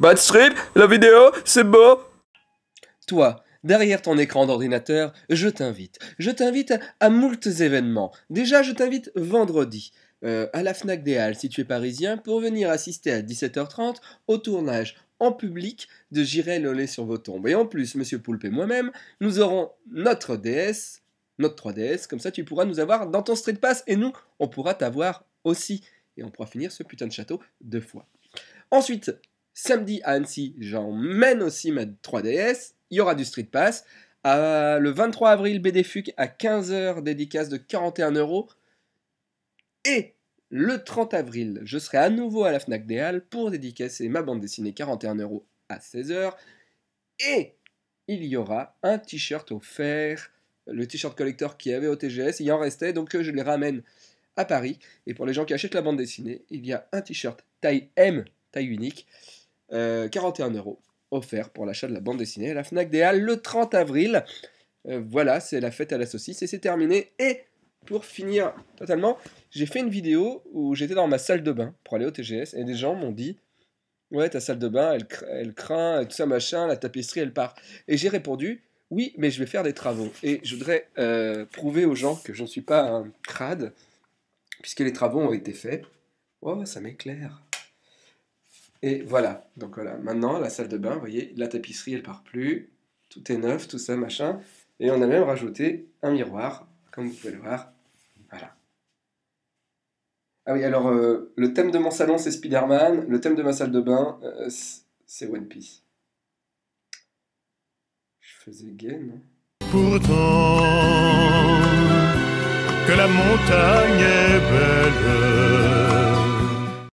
Bad Strip, la vidéo, c'est beau Toi, derrière ton écran d'ordinateur, je t'invite. Je t'invite à moult événements. Déjà, je t'invite vendredi. Euh, à la FNAC des Halles, si tu es parisien, pour venir assister à 17h30 au tournage en public de J'irai lait sur vos tombes. Et en plus, Monsieur Poulpe et moi-même, nous aurons notre DS, notre 3DS, comme ça tu pourras nous avoir dans ton street pass et nous, on pourra t'avoir aussi. Et on pourra finir ce putain de château deux fois. Ensuite, Samedi à Annecy, j'emmène aussi ma 3DS. Il y aura du Street Pass. le 23 avril, BDFUC à 15h, dédicace de 41 euros. Et le 30 avril, je serai à nouveau à la Fnac des Halles pour dédicacer ma bande dessinée 41 euros à 16h. Et il y aura un t-shirt offert, le t-shirt collector qu'il y avait au TGS. Il en restait, donc euh, je les ramène à Paris. Et pour les gens qui achètent la bande dessinée, il y a un t-shirt taille M, taille unique, 41 euh, euros offert pour l'achat de la bande dessinée à la Fnac des Halles le 30 avril. Euh, voilà, c'est la fête à la saucisse et c'est terminé. Et pour finir totalement, j'ai fait une vidéo où j'étais dans ma salle de bain pour aller au TGS et des gens m'ont dit Ouais, ta salle de bain, elle, elle craint, tout ça machin, la tapisserie elle part. Et j'ai répondu Oui, mais je vais faire des travaux. Et je voudrais euh, prouver aux gens que je ne suis pas un crade, puisque les travaux ont été faits. Oh, ça m'éclaire et voilà, donc voilà, maintenant la salle de bain, vous voyez, la tapisserie elle part plus, tout est neuf, tout ça, machin. Et on a même rajouté un miroir, comme vous pouvez le voir. Voilà. Ah oui, alors euh, le thème de mon salon c'est Spider-Man, le thème de ma salle de bain euh, c'est One Piece. Je faisais gay, non Pourtant, que la montagne est belle.